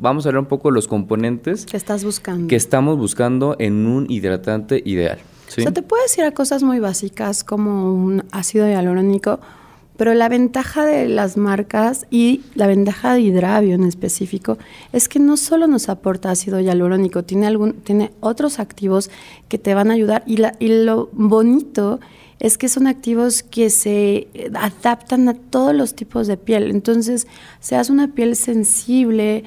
vamos a hablar un poco de los componentes que estás buscando. Que estamos buscando en un hidratante ideal. ¿sí? O sea, te puedes ir a cosas muy básicas como un ácido hialurónico, pero la ventaja de las marcas y la ventaja de Hidravio en específico es que no solo nos aporta ácido hialurónico, tiene, algún, tiene otros activos que te van a ayudar y, y lo bonito es que son activos que se adaptan a todos los tipos de piel. Entonces, seas una piel sensible,